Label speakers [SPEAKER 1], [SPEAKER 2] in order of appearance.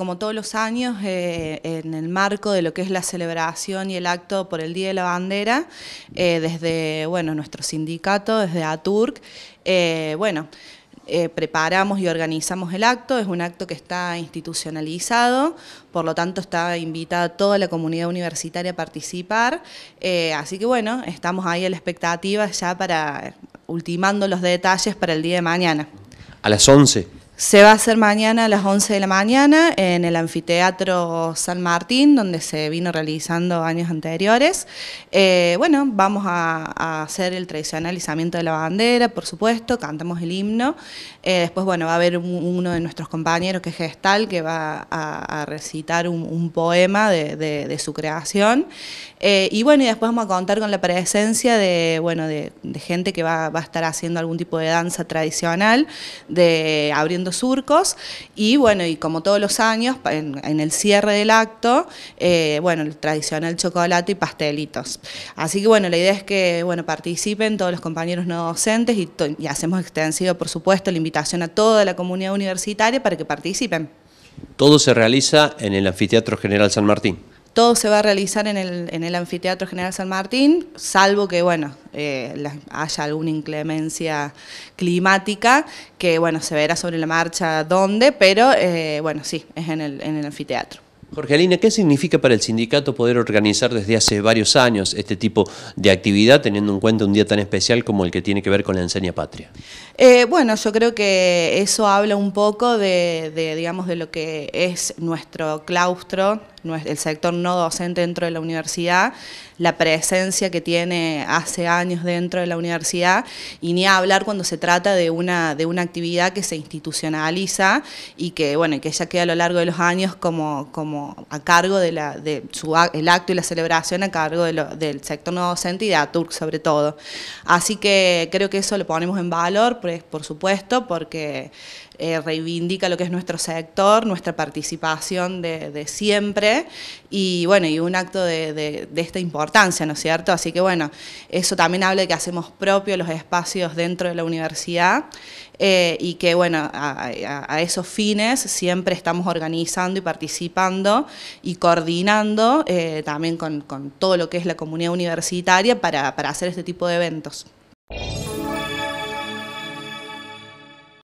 [SPEAKER 1] como todos los años, eh, en el marco de lo que es la celebración y el acto por el Día de la Bandera, eh, desde bueno, nuestro sindicato, desde ATURC, eh, bueno, preparamos y organizamos el acto, es un acto que está institucionalizado, por lo tanto está invitada toda la comunidad universitaria a participar, así que bueno, estamos ahí en la expectativa ya para ultimando los detalles para el día de mañana.
[SPEAKER 2] A las 11.
[SPEAKER 1] Se va a hacer mañana a las 11 de la mañana en el Anfiteatro San Martín, donde se vino realizando años anteriores. Eh, bueno, vamos a, hacer el tradicional de la bandera, por supuesto, cantamos el himno. Eh, después, bueno, va a haber uno de nuestros compañeros que es Gestal, que va a, recitar un, poema de, su creación. Eh, y bueno, y después vamos a contar con la presencia de, bueno, de, gente que va, va a estar haciendo algún tipo de danza tradicional, de abriendo surcos y bueno, y como todos los años, en, el cierre del acto, eh, bueno, el tradicional chocolate y pastelitos. Así que bueno, la idea es que bueno, participen todos los compañeros no docentes y, hacemos extensivo, por supuesto, la invitación a toda la comunidad universitaria para que participen.
[SPEAKER 2] Todo se realiza en el Anfiteatro General San Martín.
[SPEAKER 1] Todo se va a realizar en el, Anfiteatro General San Martín, salvo que bueno, eh, haya alguna inclemencia climática, que bueno, se verá sobre la marcha dónde, pero eh, bueno, sí, es en el, en el anfiteatro.
[SPEAKER 2] ¿qué significa para el sindicato poder organizar desde hace varios años este tipo de actividad, teniendo en cuenta un día tan especial como el que tiene que ver con la enseña patria?
[SPEAKER 1] Eh, bueno, yo creo que eso habla un poco de, digamos, de lo que es nuestro claustro, el sector no docente dentro de la universidad, la presencia que tiene hace años dentro de la universidad, y ni hablar cuando se trata de una, de una actividad que se institucionaliza y que, bueno, que queda a lo largo de los años como, como a cargo de, el acto y la celebración a cargo del sector no docente y de ATURC sobre todo. Así que creo que eso lo ponemos en valor, por supuesto, porque eh, reivindica lo que es nuestro sector, nuestra participación de siempre y bueno, y un acto de, esta importancia, ¿no es cierto? Así que bueno, eso también habla de que hacemos propios los espacios dentro de la universidad eh, y que bueno, a, esos fines siempre estamos organizando y participando y coordinando eh, también con, todo lo que es la comunidad universitaria para hacer este tipo de eventos.